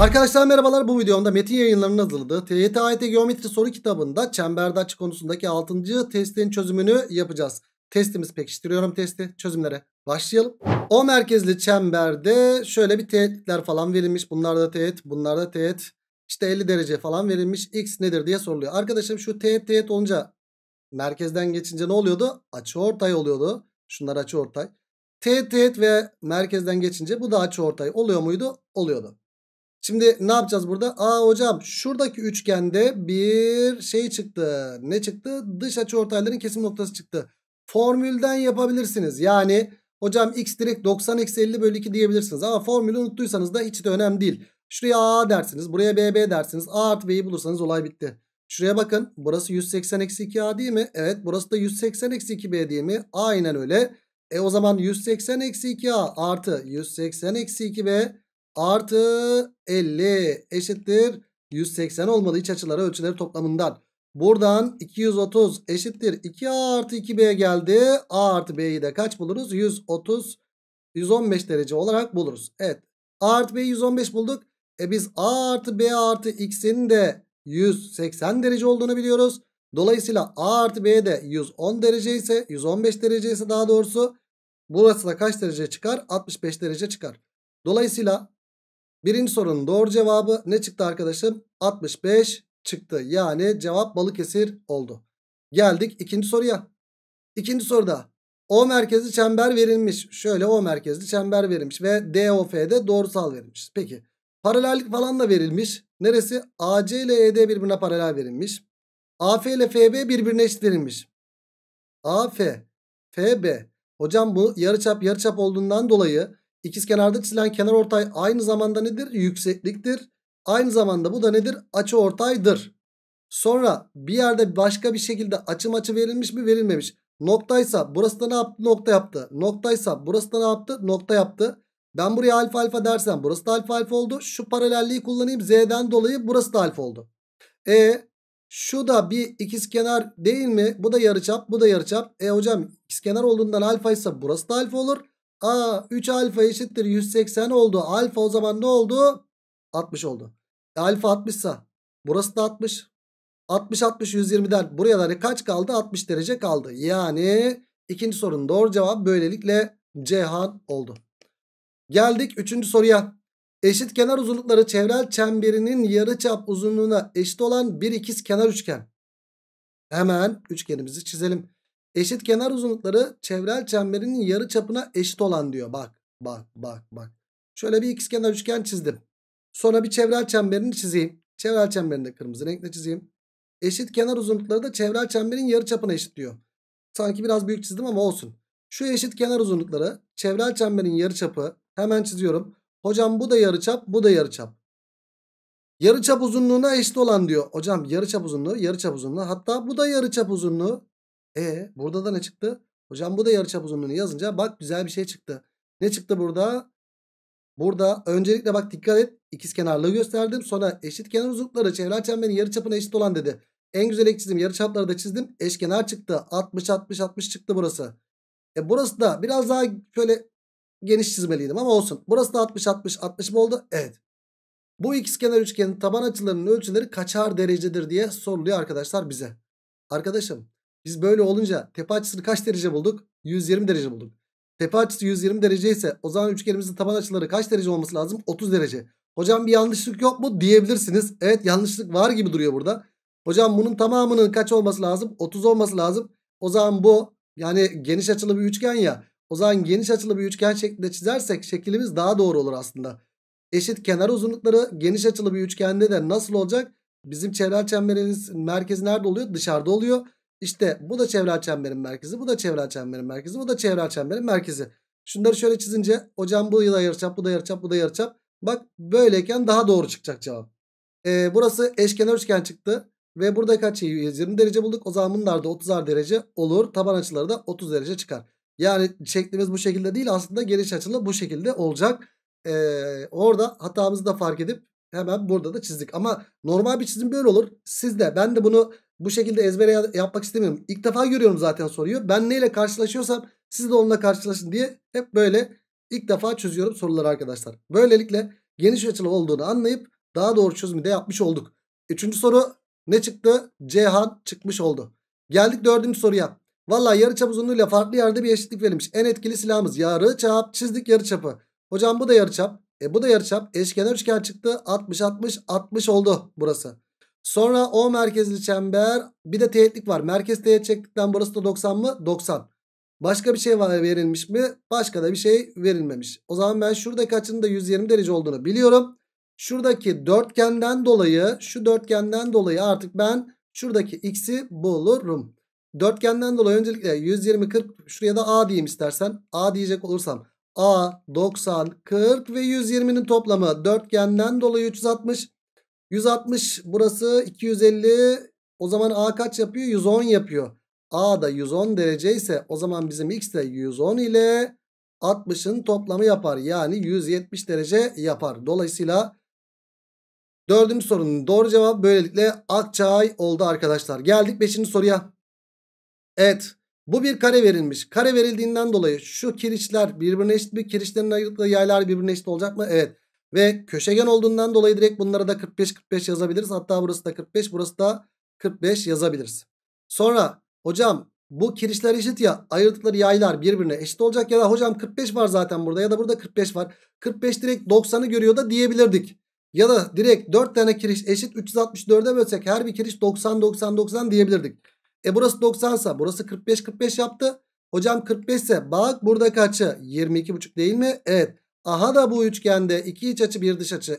Arkadaşlar merhabalar bu videomda metin yayınlarının hazırladığı TYT Geometri soru kitabında çemberde açı konusundaki 6. testin çözümünü yapacağız. Testimiz pekiştiriyorum testi çözümlere başlayalım. O merkezli çemberde şöyle bir teğetler falan verilmiş. Bunlar da teğet bunlar da teğet İşte 50 derece falan verilmiş. X nedir diye soruluyor. Arkadaşım şu teğet teğet olunca merkezden geçince ne oluyordu? Açı ortay oluyordu. Şunlar açı ortay. Teğet teğet ve merkezden geçince bu da açı ortay oluyor muydu? Oluyordu. Şimdi ne yapacağız burada? Aa hocam şuradaki üçgende bir şey çıktı. Ne çıktı? Dış açı ortayların kesim noktası çıktı. Formülden yapabilirsiniz. Yani hocam x direkt 90 eksi 50 bölü 2 diyebilirsiniz. Ama formülü unuttuysanız da hiç de önemli değil. Şuraya A dersiniz. Buraya BB dersiniz. A artı B'yi bulursanız olay bitti. Şuraya bakın. Burası 180 eksi 2A değil mi? Evet. Burası da 180 eksi 2B değil mi? Aynen öyle. E o zaman 180 eksi 2A artı 180 eksi 2B artı 50 eşittir 180 olmalı iç açıları ölçüleri toplamından. Buradan 230 eşittir 2 A artı 2B geldi. A artı B'yi de kaç buluruz? 130 115 derece olarak buluruz. Evet A artı b 115 bulduk. E biz A artı B artı X'in de 180 derece olduğunu biliyoruz. Dolayısıyla A artı B de 110 derece ise 115 derece ise daha doğrusu burası da kaç derece çıkar? 65 derece çıkar. Dolayısıyla Birinci sorunun doğru cevabı ne çıktı arkadaşım? 65 çıktı. Yani cevap Balıkesir oldu. Geldik ikinci soruya. İkinci soruda O merkezli çember verilmiş. Şöyle O merkezli çember verilmiş ve DOF'de doğrusal verilmiş. Peki paralellik falan da verilmiş. Neresi? AC ile ED birbirine paralel verilmiş. AF ile FB birbirine eşit verilmiş. AF, FB. Hocam bu yarıçap yarıçap olduğundan dolayı İkiz kenarda çizilen kenar ortay aynı zamanda nedir? Yüksekliktir. Aynı zamanda bu da nedir? Açı ortaydır. Sonra bir yerde başka bir şekilde açı maçı verilmiş mi verilmemiş. Noktaysa burası da ne yaptı? Nokta yaptı. Noktaysa burası da ne yaptı? Nokta yaptı. Ben buraya alfa alfa dersem burası da alfa alfa oldu. Şu paralelliği kullanayım. Z'den dolayı burası da alfa oldu. E şu da bir ikizkenar değil mi? Bu da yarıçap, bu da yarıçap. E hocam ikizkenar olduğundan alfa ise burası da alfa olur. A 3 alfa eşittir 180 oldu. Alfa o zaman ne oldu? 60 oldu. E, alfa 60 sa burası da 60. 60 60 120'den buraya da hani kaç kaldı? 60 derece kaldı. Yani ikinci sorunun doğru cevap böylelikle Cihan oldu. Geldik üçüncü soruya. Eşit kenar uzunlukları çevrel çemberinin yarıçap uzunluğuna eşit olan bir ikiz kenar üçgen. Hemen üçgenimizi çizelim. Eşit kenar uzunlukları çevrel çemberinin yarı çapına eşit olan diyor. Bak bak bak bak. Şöyle bir ikizkenar üçgen çizdim. Sonra bir çevrel çemberini çizeyim. Çevrel çemberini de kırmızı renkle çizeyim. Eşit kenar uzunlukları da çevrel çemberin yarı çapına eşit diyor. Sanki biraz büyük çizdim ama olsun. Şu eşit kenar uzunlukları çevrel çemberin yarı çapı. Hemen çiziyorum. Hocam bu da yarı çap bu da yarı çap. Yarı çap uzunluğuna eşit olan diyor. Hocam yarı çap uzunluğu yarı çap uzunluğu. Hatta bu da yarı çap uzunluğu. E burada da ne çıktı? Hocam bu da yarıçap uzunluğunu yazınca bak güzel bir şey çıktı. Ne çıktı burada? Burada öncelikle bak dikkat et. İkiz kenarlığı gösterdim. Sonra eşit kenar uzunlukları çevre çemberin yarıçapına eşit olan dedi. En güzel ek çizim yarıçapları da çizdim. Eşkenar çıktı. 60 60 60 çıktı burası. E burası da biraz daha şöyle geniş çizmeliydim ama olsun. Burası da 60 60 60 mı oldu? Evet. Bu ikizkenar üçgenin taban açılarının ölçüleri kaçar derecedir diye soruluyor arkadaşlar bize. Arkadaşım biz böyle olunca tepe açısını kaç derece bulduk? 120 derece bulduk. Tepe açısı 120 derece ise o zaman üçgenimizin taban açıları kaç derece olması lazım? 30 derece. Hocam bir yanlışlık yok mu diyebilirsiniz. Evet yanlışlık var gibi duruyor burada. Hocam bunun tamamının kaç olması lazım? 30 olması lazım. O zaman bu yani geniş açılı bir üçgen ya. O zaman geniş açılı bir üçgen şeklinde çizersek şeklimiz daha doğru olur aslında. Eşit kenar uzunlukları geniş açılı bir üçgende de nasıl olacak? Bizim çevre çemberimiz merkezi nerede oluyor? Dışarıda oluyor. İşte bu da çevre çemberin merkezi. Bu da çevre çemberin merkezi. Bu da çevre çemberin merkezi. Şunları şöyle çizince hocam bu da yarıçap, bu da yarıçap, bu da yarıçap. Bak böyleyken daha doğru çıkacak cevap. Ee, burası eşkenar üçgen çıktı. Ve burada kaç 120 derece bulduk. O zaman bunlar da 30'ar derece olur. Taban açıları da 30 derece çıkar. Yani şeklimiz bu şekilde değil. Aslında geniş açılı bu şekilde olacak. Ee, orada hatamızı da fark edip hemen burada da çizdik. Ama normal bir çizim böyle olur. Siz de ben de bunu bu şekilde ezbere yapmak istemiyorum. İlk defa görüyorum zaten soruyu. Ben neyle karşılaşıyorsam siz de onunla karşılaşın diye hep böyle ilk defa çözüyorum soruları arkadaşlar. Böylelikle geniş açılı olduğunu anlayıp daha doğru çözümü de yapmış olduk. Üçüncü soru ne çıktı? Cihan çıkmış oldu. Geldik dördüncü soruya. Valla yarıçap uzunluğuyla farklı yerde bir eşitlik verilmiş. En etkili silahımız yarı çap Çizdik yarıçapı. Hocam bu da yarıçap. E bu da yarıçap. Eşkenar üçgen çıktı. 60 60 60 oldu burası. Sonra O merkezli çember. Bir de teğetlik var. Merkez teğet çektikten burası da 90 mı? 90. Başka bir şey var verilmiş mi? Başka da bir şey verilmemiş. O zaman ben şuradaki açının da 120 derece olduğunu biliyorum. Şuradaki dörtgenden dolayı şu dörtgenden dolayı artık ben şuradaki x'i bulurum. Dörtgenden dolayı öncelikle 120 40 şuraya da a diyeyim istersen. A diyecek olursam a 90 40 ve 120'nin toplamı dörtgenden dolayı 360 160 burası 250 o zaman A kaç yapıyor? 110 yapıyor. A da 110 derece ise o zaman bizim X de 110 ile 60'ın toplamı yapar. Yani 170 derece yapar. Dolayısıyla dördüncü sorunun doğru cevap böylelikle Akçay oldu arkadaşlar. Geldik beşinci soruya. Evet. Bu bir kare verilmiş. Kare verildiğinden dolayı şu kiriçler birbirine eşit bir Kiriçlerin ayırdıkları yaylar birbirine eşit olacak mı? Evet. Ve köşegen olduğundan dolayı direkt bunlara da 45-45 yazabiliriz. Hatta burası da 45 burası da 45 yazabiliriz. Sonra hocam bu kirişler eşit ya ayırdıkları yaylar birbirine eşit olacak ya da hocam 45 var zaten burada ya da burada 45 var. 45 direkt 90'ı görüyor da diyebilirdik. Ya da direkt 4 tane kiriş eşit 364'e bölsek her bir kiriş 90 90 90 diyebilirdik. E burası 90 sa burası 45 45 yaptı. Hocam 45 ise bak burada kaçı? 22,5 değil mi? Evet. Aha da bu üçgende iki iç açı bir dış açı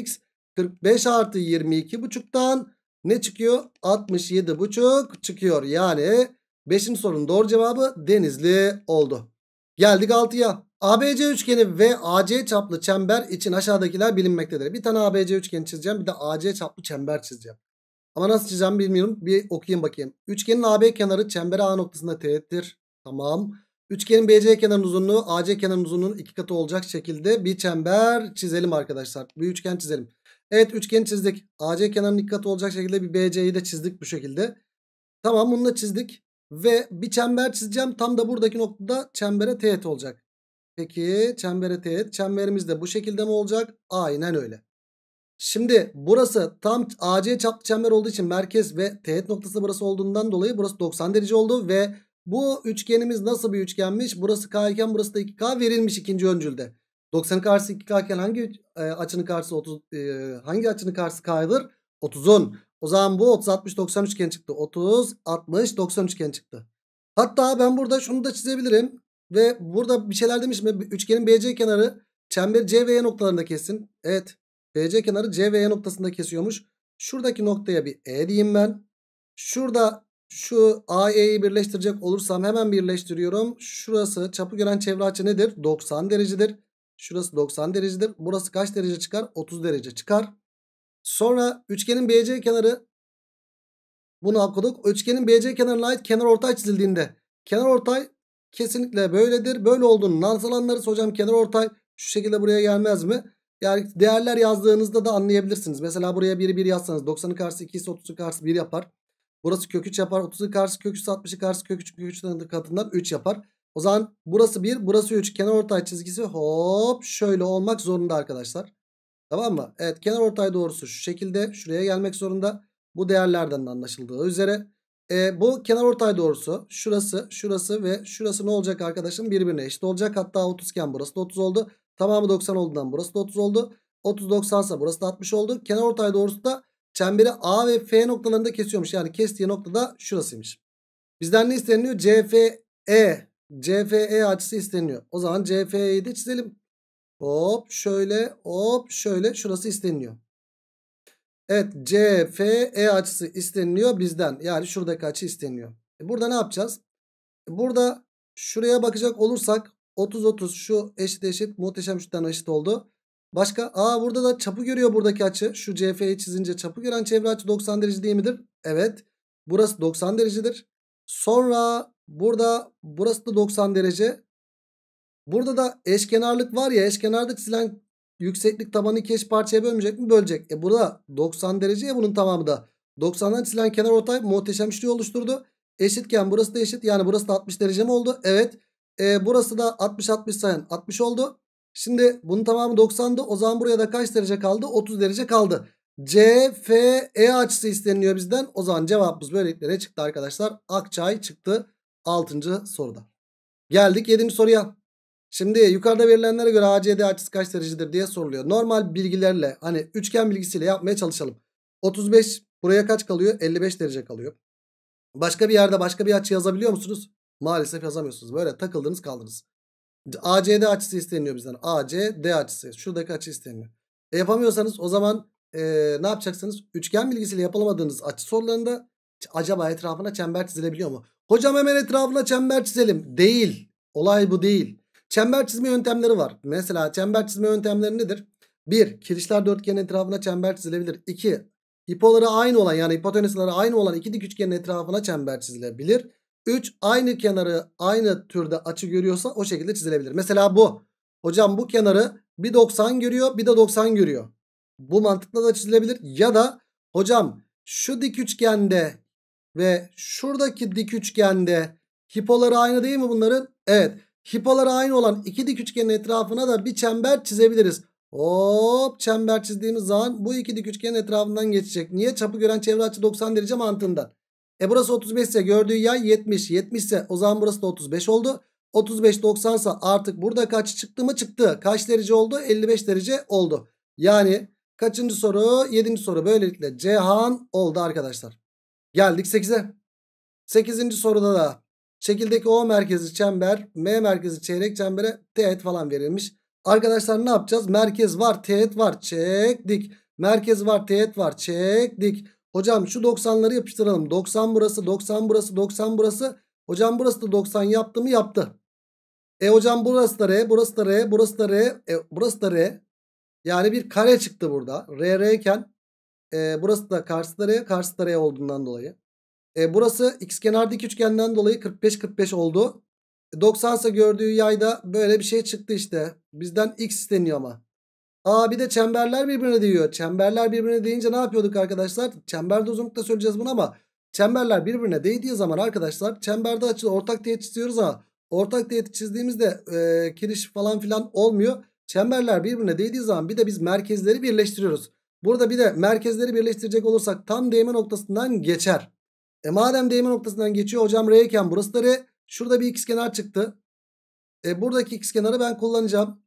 x 45 artı 22 buçuktan ne çıkıyor? 67 buçuk çıkıyor. Yani 5. sorunun doğru cevabı denizli oldu. Geldik 6'ya. ABC üçgeni ve AC çaplı çember için aşağıdakiler bilinmektedir. Bir tane ABC üçgeni çizeceğim. Bir de AC çaplı çember çizeceğim. Ama nasıl çizeceğim bilmiyorum. Bir okuyayım bakayım. Üçgenin AB kenarı çembere A noktasında teğettir. Tamam. Üçgenin BC kenarının uzunluğu AC kenarının uzunluğunun iki katı olacak şekilde bir çember çizelim arkadaşlar. Bir üçgen çizelim. Evet üçgeni çizdik. AC kenarının iki katı olacak şekilde bir BC'yi de çizdik bu şekilde. Tamam bunu da çizdik. Ve bir çember çizeceğim. Tam da buradaki noktada çembere teğet olacak. Peki çembere teğet. Çemberimiz de bu şekilde mi olacak? Aynen öyle. Şimdi burası tam AC çaplı çember olduğu için merkez ve teğet noktası burası olduğundan dolayı burası 90 derece oldu ve bu üçgenimiz nasıl bir üçgenmiş? Burası K iken burası da 2K verilmiş ikinci öncülde. 90 karşısı 2K iken hangi e, açının karşısı 30 e, hangi açının karşısı K'dır? 30'un. O zaman bu 30 60 90 üçgen çıktı. 30 60 90 üçgen çıktı. Hatta ben burada şunu da çizebilirim. Ve burada bir şeyler demiş mi? Üçgenin BC kenarı çember CVY ve e noktalarında kesin. Evet. BC kenarı CVY noktasında kesiyormuş. Şuradaki noktaya bir E diyeyim ben. Şurada şu AE'yi birleştirecek olursam hemen birleştiriyorum. Şurası çapı gören çevre açı nedir? 90 derecedir. Şurası 90 derecedir. Burası kaç derece çıkar? 30 derece çıkar. Sonra üçgenin BC kenarı bunu okuduk. Üçgenin BC kenarına ait kenar ortay çizildiğinde kenar ortay kesinlikle böyledir. Böyle olduğunu nasıl anlarız hocam? Kenar ortay şu şekilde buraya gelmez mi? Yani değerler yazdığınızda da anlayabilirsiniz. Mesela buraya 1'i 1 yazsanız 90'ın karşısı 2 ise 30'un karşısı 1 yapar. Burası kök 3 yapar. 30'un karşı kök 3 60'ı karşı kök 3 kök 3'ün katından 3 yapar. O zaman burası 1 burası 3 kenar ortay çizgisi hop şöyle olmak zorunda arkadaşlar. Tamam mı? Evet kenar ortay doğrusu şu şekilde şuraya gelmek zorunda. Bu değerlerden de anlaşıldığı üzere. E, bu kenar ortay doğrusu şurası şurası ve şurası ne olacak arkadaşım birbirine eşit olacak. Hatta 30 iken burası da 30 oldu. Tamamı 90 olduğundan burası da 30 oldu. 30 90 ise burası da 60 oldu. Kenar ortay doğrusu da Çemberi A ve F noktalarında kesiyormuş. Yani kestiği noktada şurasıymış. Bizden ne isteniliyor? CFE. CFE açısı isteniliyor. O zaman CFE'yi de çizelim. Hop şöyle hop şöyle şurası isteniliyor. Evet CFE açısı isteniliyor bizden. Yani şuradaki açı isteniliyor. E burada ne yapacağız? E burada şuraya bakacak olursak 30-30 şu eşit eşit muhteşem şuradan eşit oldu. Başka aa burada da çapı görüyor buradaki açı. Şu CF'yi çizince çapı gören çevre açı 90 derece değil midir? Evet. Burası 90 derecedir. Sonra burada burası da 90 derece. Burada da eşkenarlık var ya eşkenarda çizilen yükseklik tabanı iki eş parçaya bölmeyecek mi? Bölecek. E burada 90 derece ya bunun tamamı da. 90'dan çizilen kenar ortay muhteşem üçlü oluşturdu. Eşitken burası da eşit. Yani burası da 60 derece mi oldu? Evet. E, burası da 60-60 sayın 60 oldu. Şimdi bunun tamamı 90'dı. O zaman buraya da kaç derece kaldı? 30 derece kaldı. CFE açısı isteniliyor bizden. O zaman cevabımız böylelikle ne çıktı arkadaşlar? Akçay çıktı 6. soruda. Geldik 7. soruya. Şimdi yukarıda verilenlere göre ACD açısı kaç derecedir diye soruluyor. Normal bilgilerle hani üçgen bilgisiyle yapmaya çalışalım. 35 buraya kaç kalıyor? 55 derece kalıyor. Başka bir yerde başka bir açı yazabiliyor musunuz? Maalesef yazamıyorsunuz. Böyle takıldınız kaldınız. ACD açısı isteniyor bizden. ACD açısı. Şuradaki açı isteniyor. E yapamıyorsanız o zaman e, ne yapacaksınız? Üçgen bilgisiyle yapılamadığınız açı sorularında acaba etrafına çember çizilebiliyor mu? Hocam hemen etrafına çember çizelim. Değil. Olay bu değil. Çember çizme yöntemleri var. Mesela çember çizme yöntemleri nedir? 1. Kirişler dörtgenin etrafına çember çizilebilir. 2. Hipoları aynı olan yani hipotenüsleri aynı olan iki dik üçgenin etrafına çember çizilebilir. 3 aynı kenarı aynı türde açı görüyorsa o şekilde çizilebilir. Mesela bu. Hocam bu kenarı bir 90 görüyor bir de 90 görüyor. Bu mantıkla da çizilebilir. Ya da hocam şu dik üçgende ve şuradaki dik üçgende hipoları aynı değil mi bunların? Evet. Hipoları aynı olan iki dik üçgenin etrafına da bir çember çizebiliriz. Hop çember çizdiğimiz zaman bu iki dik üçgenin etrafından geçecek. Niye? Çapı gören çevre açı 90 derece mantığından. E burası 35 ise gördüğü yay 70. 70 ise o zaman burası da 35 oldu. 35 90 ise artık burada kaç çıktı mı çıktı. Kaç derece oldu? 55 derece oldu. Yani kaçıncı soru? 7. soru. Böylelikle Cihan oldu arkadaşlar. Geldik 8'e. 8. soruda da şekildeki O merkezi çember, M merkezi çeyrek çembere teğet falan verilmiş. Arkadaşlar ne yapacağız? Merkez var, teğet var, çek dik. Merkez var, teğet var, çek dik. Hocam şu 90'ları yapıştıralım. 90 burası, 90 burası, 90 burası. Hocam burası da 90 yaptı mı? Yaptı. E hocam burası da R, burası da R, burası da R, e, burası da R. Yani bir kare çıktı burada. R, R iken e, burası da karşı da R, karşı da R olduğundan dolayı. E, burası ikizkenardaki üçgenden dolayı 45-45 oldu. E, 90 ise gördüğü yayda böyle bir şey çıktı işte. Bizden x isteniyor ama. Aa bir de çemberler birbirine değiyor. Çemberler birbirine değince ne yapıyorduk arkadaşlar? Çemberde uzunlukta söyleyeceğiz bunu ama çemberler birbirine değdiği zaman arkadaşlar çemberde açı ortak teğet çiziyoruz ama ortak teğet çizdiğimizde e, kiriş falan filan olmuyor. Çemberler birbirine değdiği zaman bir de biz merkezleri birleştiriyoruz. Burada bir de merkezleri birleştirecek olursak tam değme noktasından geçer. E madem değme noktasından geçiyor hocam R iken burası da R. Şurada bir x kenar çıktı. E buradaki x kenarı ben kullanacağım.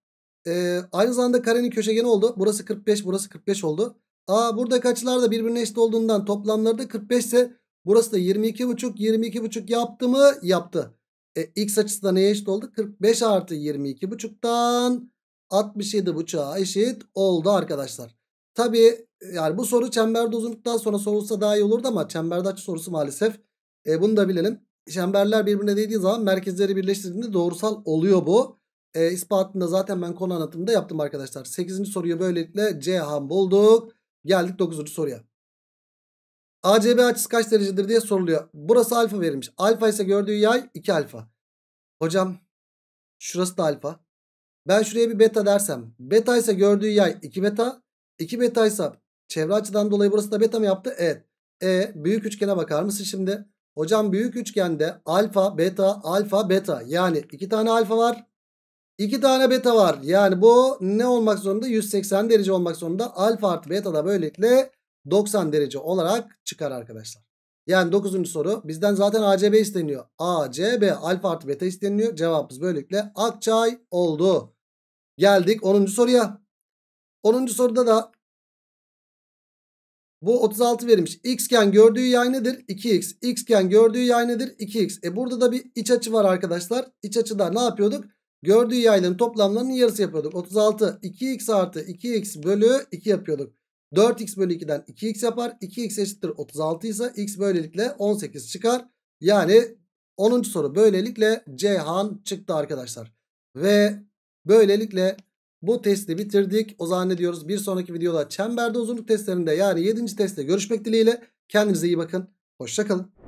E, aynı zamanda karenin köşegeni oldu. Burası 45 burası 45 oldu. Aa burada açılar da birbirine eşit olduğundan toplamları da 45 ise burası da 22,5 22,5 yaptı mı? Yaptı. E, x açısı da neye eşit oldu? 45 artı 22,5'tan 67,5'a eşit oldu arkadaşlar. Tabi yani bu soru çemberde uzunluktan sonra sorulsa daha iyi olurdu ama çemberde açı sorusu maalesef. E, bunu da bilelim. Çemberler birbirine değdiği zaman merkezleri birleştirdiğinde doğrusal oluyor bu e, ispatını zaten ben konu anlatımında yaptım arkadaşlar. 8. soruyu böylelikle C ham bulduk. Geldik 9. soruya. ACB açısı kaç derecedir diye soruluyor. Burası alfa verilmiş. Alfa ise gördüğü yay 2 alfa. Hocam şurası da alfa. Ben şuraya bir beta dersem. Beta ise gördüğü yay 2 beta. 2 beta ise çevre açıdan dolayı burası da beta mı yaptı? Evet. E büyük üçgene bakar mısın şimdi? Hocam büyük üçgende alfa beta alfa beta yani iki tane alfa var 2 tane beta var. Yani bu ne olmak zorunda? 180 derece olmak zorunda. Alfa artı beta da böylelikle 90 derece olarak çıkar arkadaşlar. Yani 9. soru bizden zaten ACB isteniyor. ACB alfa artı beta isteniyor. Cevabımız böylelikle Akçay oldu. Geldik 10. soruya. 10. soruda da bu 36 verilmiş. X'ken gördüğü yay nedir? 2x. X'ken gördüğü yay nedir? 2x. E burada da bir iç açı var arkadaşlar. İç açıda ne yapıyorduk? Gördüğü yayların toplamlarının yarısı yapıyorduk. 36 2x artı 2x bölü 2 yapıyorduk. 4x bölü 2'den 2x yapar. 2x eşittir 36 ise x böylelikle 18 çıkar. Yani 10. soru böylelikle Cihan çıktı arkadaşlar. Ve böylelikle bu testi bitirdik. O zaman ne diyoruz? Bir sonraki videoda çemberde uzunluk testlerinde yani 7. testte görüşmek dileğiyle. Kendinize iyi bakın. Hoşçakalın.